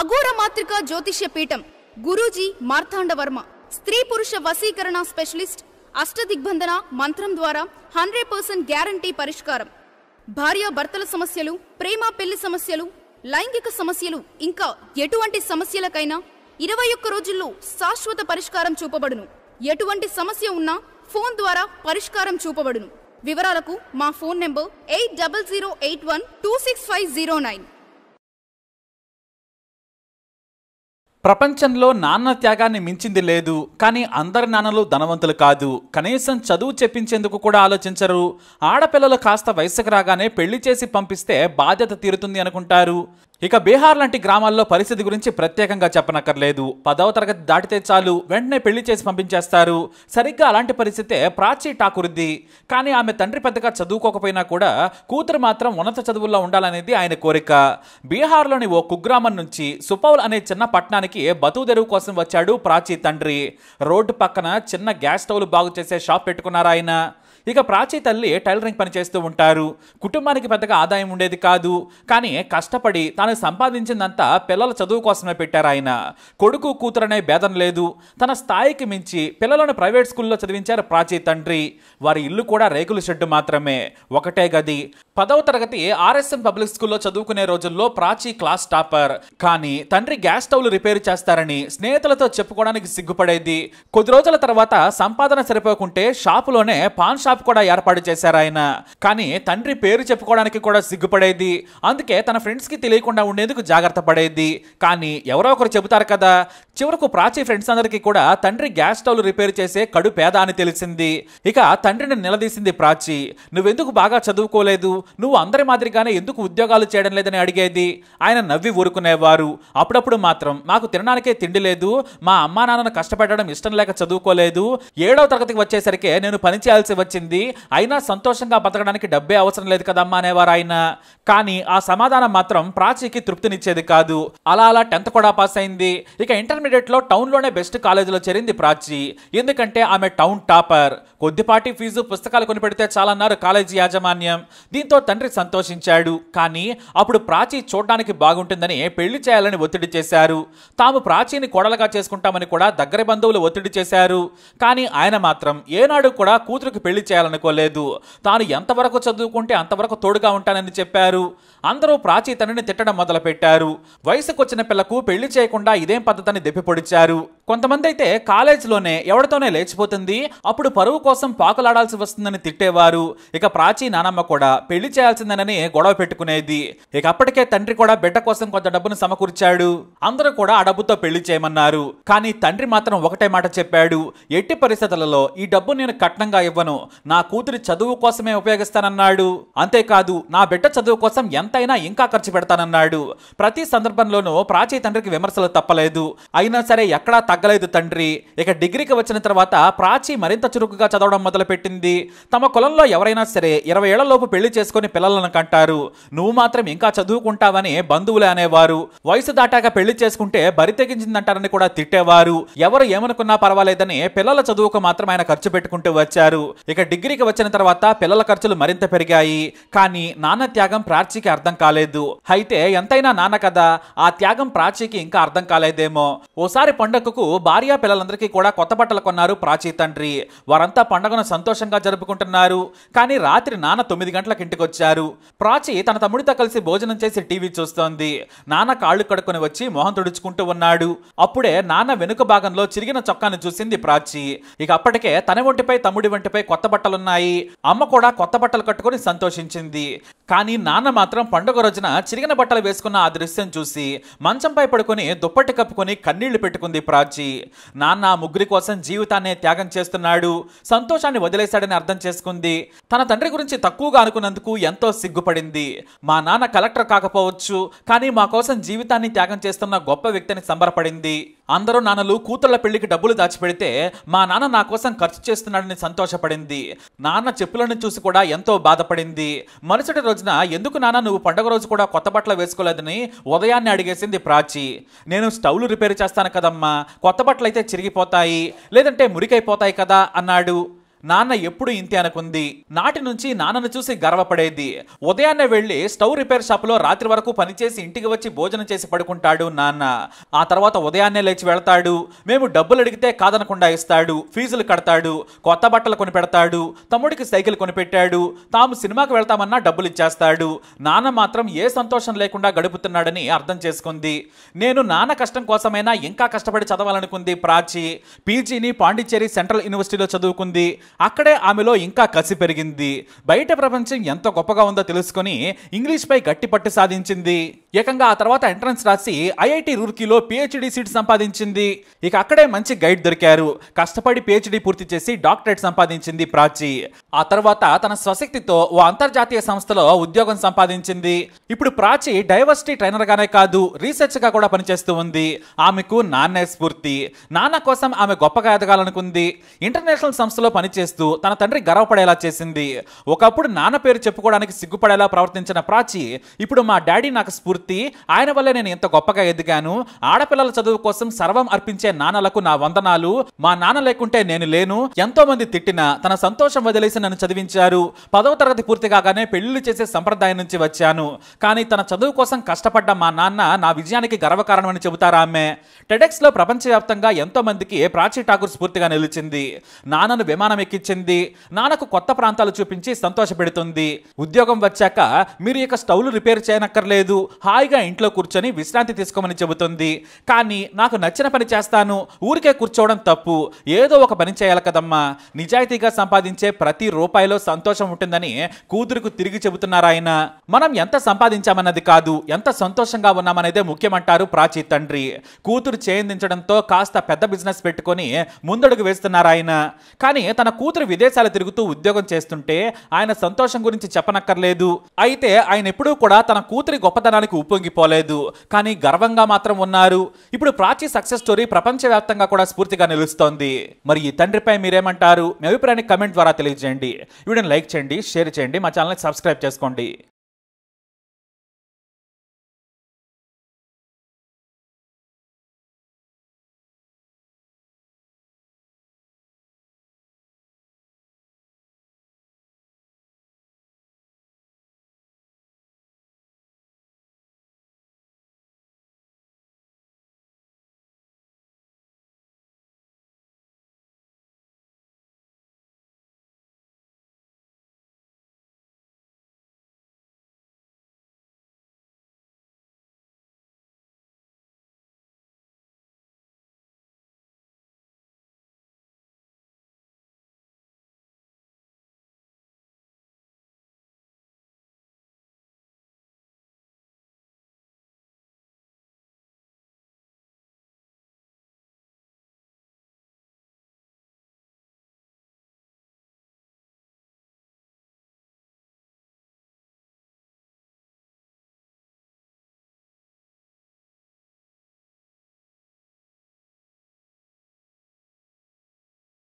అఘోర మాతృక జ్యోతిష్య పీఠం గురూజీ మార్తాండవర్మ స్త్రీ పురుష వశీకరణ స్పెషలిస్ట్ అష్టదిగ్బంధన మంత్రం ద్వారా హండ్రెడ్ పర్సెంట్ గ్యారంటీ పరిష్కారం భార్యాభర్తల సమస్యలు ప్రేమ పెళ్లి సమస్యలు లైంగిక సమస్యలు ఇంకా ఎటువంటి సమస్యలకైనా ఇరవై ఒక్క రోజుల్లో శాశ్వత పరిష్కారం చూపబడును ఎటువంటి సమస్య ఉన్నా ఫోన్ ద్వారా పరిష్కారం చూపబడును వివరాలకు మా phone number eight double zero eight one two six five zero nine ప్రపంచంలో నాన్న త్యాగాన్ని మించింది లేదు కానీ అందరి నాన్నలు ధనవంతులు కాదు కనీసం చదువు చెప్పించేందుకు కూడా ఆలోచించరు ఆడపిల్లలు కాస్త వయసుకు రాగానే పెళ్లి చేసి పంపిస్తే బాధ్యత తీరుతుంది అనుకుంటారు ఇక బీహార్ లాంటి గ్రామాల్లో పరిస్థితి గురించి ప్రత్యేకంగా చెప్పనక్కర్లేదు పదవ తరగతి దాటితే చాలు వెంటనే పెళ్లి చేసి పంపించేస్తారు సరిగ్గా అలాంటి పరిస్థితే ప్రాచీ ఠాకూర్ది కానీ ఆమె తండ్రి పెద్దగా చదువుకోకపోయినా కూడా కూతురు మాత్రం ఉన్నత చదువుల్లో ఉండాలనేది ఆయన కోరిక బీహార్లోని ఓ కుగ్రామం నుంచి సుపౌల్ అనే చిన్న పట్టణానికి బతువు తెరువు కోసం వచ్చాడు ప్రాచీ తండ్రి రోడ్డు పక్కన చిన్న గ్యాస్ స్టవ్లు బాగు చేసే షాప్ పెట్టుకున్నారు ఆయన ఇక ప్రాచీ తల్లి టైలరింగ్ పని చేస్తూ ఉంటారు కుటుంబానికి పెద్దగా ఆదాయం ఉండేది కాదు కానీ కష్టపడి తాను సంపాదించిందంతా పిల్లల చదువు కోసమే పెట్టారు ఆయన కొడుకు కూతురనే భేదం లేదు తన స్థాయికి మించి పిల్లలను ప్రైవేట్ స్కూల్లో చదివించారు ప్రాచీ తండ్రి వారి ఇల్లు కూడా రేకుల షెడ్డు మాత్రమే ఒకటే గది పదవ తరగతి ఆర్ఎస్ఎం పబ్లిక్ స్కూల్లో చదువుకునే రోజుల్లో ప్రాచీ క్లాస్ టాపర్ కానీ తండ్రి గ్యాస్ స్టవ్లు రిపేర్ చేస్తారని స్నేహితులతో చెప్పుకోవడానికి సిగ్గుపడేది కొద్ది రోజుల తర్వాత సంపాదన సరిపోకుంటే షాపులోనే పాన్ షాప్ షాప్ కూడా ఏర్పాటు చేశారు ఆయన కానీ తండ్రి పేరు చెప్పుకోవడానికి కూడా సిగ్గుపడేది అందుకే తన ఫ్రెండ్స్కి తెలియకుండా ఉండేందుకు జాగ్రత్త పడేది కానీ ఎవరో ఒకరు చెబుతారు కదా చివరకు ప్రాచీ ఫ్రెండ్స్ అందరికీ కూడా తండ్రి గ్యాస్ స్టవ్ రిపేర్ చేసే కడు పేద అని తెలిసింది ఇక తండ్రిని నిలదీసింది ప్రాచి నువ్వెందుకు బాగా చదువుకోలేదు నువ్వు అందరి మాదిరిగానే ఎందుకు ఉద్యోగాలు చేయడం లేదని అడిగేది ఆయన నవ్వి ఊరుకునేవారు అప్పుడప్పుడు మాత్రం మాకు తినడానికే తిండి లేదు మా అమ్మా నాన్నను కష్టపెట్టడం ఇష్టం లేక చదువుకోలేదు ఏడవ తరగతికి వచ్చేసరికి నేను పని చేయాల్సి వచ్చింది వచ్చింది అయినా సంతోషంగా బతకడానికి డబ్బే అవసరం లేదు కదమ్మా అనేవారు ఆయన కానీ ఆ సమాధానం మాత్రం ప్రాచీకి తృప్తినిచ్చేది కాదు అలా అలా టెన్త్ కూడా పాస్ అయింది ఇక ఇంటర్మీడియట్ లో టౌన్ లోనే బెస్ట్ కాలేజీలో చేరింది ప్రాచీ ఎందుకంటే ఆమె టౌన్ టాపర్ కొద్దిపాటి ఫీజు పుస్తకాలు కొనిపెడితే చాలన్నారు కాలేజీ యాజమాన్యం దీంతో తండ్రి సంతోషించాడు కానీ అప్పుడు ప్రాచీ చూడడానికి బాగుంటుందని పెళ్లి చేయాలని ఒత్తిడి చేశారు తాము ప్రాచీని కోడలుగా చేసుకుంటామని కూడా దగ్గర బంధువులు ఒత్తిడి చేశారు కానీ ఆయన మాత్రం ఏనాడు కూడా కూతురుకి పెళ్లి చేయాలనుకోలేదు తాను ఎంతవరకు చదువుకుంటే అంతవరకు తోడుగా ఉంటానని చెప్పారు అందరూ ప్రాచీ తిట్టడం మొదలుపెట్టారు వయసుకొచ్చిన పిల్లకు పెళ్లి చేయకుండా ఇదేం పద్ధతిని దెప్పిపొడిచారు కొంతమంది అయితే కాలేజీలోనే ఎవరితోనే లేచిపోతుంది అప్పుడు పరువు కోసం పాకులాడాల్సి వస్తుందని తిట్టేవారు ఇక ప్రాచీ నానమ్మ కూడా పెళ్లి చేయాల్సిందనని గొడవ పెట్టుకునేది ఇక అప్పటికే తండ్రి కూడా బిడ్డ కోసం కొంత డబ్బును సమకూర్చాడు అందరూ కూడా ఆ డబ్బుతో పెళ్లి చేయమన్నారు కానీ తండ్రి మాత్రం ఒకటే మాట చెప్పాడు ఎట్టి పరిస్థితులలో ఈ డబ్బు నేను కట్నంగా ఇవ్వను నా కూతురి చదువు కోసమే ఉపయోగిస్తానన్నాడు అంతేకాదు నా బిడ్డ చదువు కోసం ఎంతైనా ఇంకా ఖర్చు పెడతానన్నాడు ప్రతి సందర్భంలోనూ ప్రాచీ తండ్రికి విమర్శలు తప్పలేదు అయినా సరే ఎక్కడా తగ్గలేదు తండ్రి ఇక డిగ్రీకి వచ్చిన తర్వాత ప్రాచి మరింత చురుకుగా చదవడం మొదలుపెట్టింది తమ కులంలో ఎవరైనా సరే ఇరవై ఏళ్లలోపు పెళ్లి చేసుకుని పిల్లలను కంటారు నువ్వు మాత్రం ఇంకా చదువుకుంటావని బంధువులే అనేవారు వయసు దాటాక పెళ్లి చేసుకుంటే బరి తెగించిందంటారని కూడా తిట్టేవారు ఎవరు ఏమనుకున్నా పర్వాలేదని పిల్లల చదువుకు మాత్రం ఆయన ఖర్చు పెట్టుకుంటూ వచ్చారు ఇక డిగ్రీకి వచ్చిన తర్వాత పిల్లల ఖర్చులు మరింత పెరిగాయి కానీ నాన్న త్యాగం ప్రాచీకి అర్థం కాలేదు అయితే ఎంతైనా నాన్న కదా ఆ త్యాగం ప్రాచీకి ఇంకా అర్థం కాలేదేమో ఓసారి పండగకు పండుగకు భార్యా పిల్లలందరికీ కూడా కొత్త బట్టలు కొన్నారు ప్రాచీ తండ్రి వారంతా పండగను సంతోషంగా జరుపుకుంటున్నారు కానీ రాత్రి నాన్న తొమ్మిది గంటలకు ఇంటికి వచ్చారు ప్రాచీ తన తమ్ముడితో కలిసి భోజనం చేసి టీవీ చూస్తోంది నాన్న కాళ్ళు కడుక్కొని వచ్చి మొహం తుడుచుకుంటూ ఉన్నాడు అప్పుడే నాన్న వెనుక భాగంలో చిరిగిన చొక్కాను చూసింది ప్రాచీ ఇక అప్పటికే తన ఒంటిపై తమ్ముడి ఒంటిపై కొత్త బట్టలున్నాయి అమ్మ కూడా కొత్త బట్టలు కట్టుకుని సంతోషించింది కానీ నాన్న మాత్రం పండుగ రోజున చిరిగిన బట్టలు వేసుకున్న ఆ దృశ్యం చూసి మంచంపై పడుకొని దుప్పటి కప్పుకొని కన్నీళ్లు పెట్టుకుంది ప్రాచి నాన్న ముగ్గురి కోసం జీవితాన్నే త్యాగం చేస్తున్నాడు సంతోషాన్ని వదిలేశాడని అర్థం చేసుకుంది తన తండ్రి గురించి తక్కువగా అనుకున్నందుకు ఎంతో సిగ్గుపడింది మా నాన్న కలెక్టర్ కాకపోవచ్చు కానీ మా కోసం జీవితాన్ని త్యాగం చేస్తున్న గొప్ప వ్యక్తిని సంబరపడింది అందరూ నాన్నలు కూతుళ్ళ పెళ్లికి డబ్బులు దాచిపెడితే మా నాన్న నా కోసం ఖర్చు చేస్తున్నాడని సంతోషపడింది నాన్న చెప్పులను చూసి కూడా ఎంతో బాధపడింది మరుసటి రోజున ఎందుకు నాన్న నువ్వు పండుగ రోజు కూడా కొత్త బట్టలు వేసుకోలేదని ఉదయాన్నే అడిగేసింది ప్రాచి నేను స్టవ్లు రిపేర్ చేస్తాను కదమ్మా కొత్త బట్టలు అయితే చిరిగిపోతాయి లేదంటే మురికైపోతాయి కదా అన్నాడు నాన్న ఎప్పుడు ఇంతే అనుకుంది నాటి నుంచి నాన్నను చూసి గర్వపడేది ఉదయాన్నే వెళ్ళి స్టవ్ రిపేర్ లో రాత్రి వరకు పనిచేసి ఇంటికి వచ్చి భోజనం చేసి పడుకుంటాడు నాన్న ఆ తర్వాత ఉదయాన్నే లేచి వెళ్తాడు మేము డబ్బులు అడిగితే కాదనకుండా ఇస్తాడు ఫీజులు కడతాడు కొత్త బట్టలు కొనిపెడతాడు తమ్ముడికి సైకిల్ కొనిపెట్టాడు తాము సినిమాకి వెళ్తామన్నా డబ్బులు ఇచ్చేస్తాడు నాన్న మాత్రం ఏ సంతోషం లేకుండా గడుపుతున్నాడని అర్థం చేసుకుంది నేను నాన్న కష్టం కోసమైనా ఇంకా కష్టపడి చదవాలనుకుంది ప్రాచి పీజీని పాండిచ్చేరి సెంట్రల్ యూనివర్సిటీలో చదువుకుంది అక్కడే ఆమెలో ఇంకా కసి పెరిగింది బయట ప్రపంచం ఎంత గొప్పగా ఉందో తెలుసుకొని ఇంగ్లీష్పై గట్టి పట్టు సాధించింది ఏకంగా ఆ తర్వాత ఎంట్రన్స్ రాసి ఐఐటి రూర్కీలో పిహెచ్డి సీట్ సంపాదించింది ఇక అక్కడే మంచి గైడ్ దొరికారు కష్టపడి పిహెచ్డి పూర్తి చేసి డాక్టరేట్ సంపాదించింది ప్రాచి ఆ తర్వాత తన స్వశక్తితో ఓ అంతర్జాతీయ సంస్థలో ఉద్యోగం సంపాదించింది ఇప్పుడు ప్రాచి డైవర్సిటీ ట్రైనర్ గానే కాదు రీసెర్చ్గా కూడా పనిచేస్తూ ఉంది ఆమెకు నాన్న స్ఫూర్తి నాన్న కోసం ఆమె గొప్పగా ఎదగాలనుకుంది ఇంటర్నేషనల్ సంస్థలో పనిచేసి చేస్తూ తన తండ్రి గర్వపడేలా చేసింది ఒకప్పుడు నాన్న పేరు చెప్పుకోవడానికి సిగ్గుపడేలా ప్రవర్తించిన ప్రాచి ఇప్పుడు మా డాడీ నాకు స్ఫూర్తి ఆయన వల్లే నేను ఇంత గొప్పగా ఎదిగాను ఆడపిల్లల చదువు కోసం సర్వం అర్పించే నాన్నలకు నా వందనాలు మా నాన్న లేకుంటే నేను లేను ఎంతో మంది తిట్టినా తన సంతోషం వదిలేసి నన్ను చదివించారు పదవ తరగతి పూర్తి కాగానే పెళ్లిళ్ళు చేసే సంప్రదాయం నుంచి వచ్చాను కానీ తన చదువు కోసం కష్టపడ్డ మా నాన్న నా విజయానికి గర్వకారణమని చెబుతారా ఆమె టెడెక్స్ లో ప్రపంచవ్యాప్తంగా ఎంతో మందికి ప్రాచీ ఠాకూర్ స్ఫూర్తిగా నిలిచింది నాన్నను విమానం ఇచ్చింది నాన్నకు కొత్త ప్రాంతాలు చూపించి సంతోషపెడుతుంది ఉద్యోగం వచ్చాక మీరు ఇక స్టవ్లు రిపేర్ చేయనక్కర్లేదు హాయిగా ఇంట్లో కూర్చొని విశ్రాంతి తీసుకోమని చెబుతుంది కానీ నాకు నచ్చిన పని చేస్తాను ఊరికే కూర్చోవడం తప్పు ఏదో ఒక పని చేయాలి కదమ్మా నిజాయితీగా సంపాదించే ప్రతి రూపాయిలో సంతోషం ఉంటుందని కూతురుకు తిరిగి చెబుతున్నారాయన మనం ఎంత సంపాదించామన్నది కాదు ఎంత సంతోషంగా ఉన్నామనేదే ముఖ్యమంటారు ప్రాచీ తండ్రి కూతురు చేయందించడంతో కాస్త పెద్ద బిజినెస్ పెట్టుకొని ముందడుగు వేస్తున్నారాయన కానీ తన కూతురు విదేశాలు తిరుగుతూ ఉద్యోగం చేస్తుంటే ఆయన సంతోషం గురించి చెప్పనక్కర్లేదు అయితే ఆయన ఎప్పుడూ కూడా తన కూతురి గొప్పతనానికి ఉప్పొంగిపోలేదు కానీ గర్వంగా మాత్రం ఉన్నారు ఇప్పుడు ప్రాచీ సక్సెస్ స్టోరీ ప్రపంచవ్యాప్తంగా కూడా స్ఫూర్తిగా నిలుస్తోంది మరి ఈ తండ్రిపై మీరేమంటారు మీ అభిప్రాయాన్ని కమెంట్ ద్వారా తెలియజేయండి వీడియోని లైక్ చేయండి షేర్ చేయండి మా ఛానల్ని సబ్స్క్రైబ్ చేసుకోండి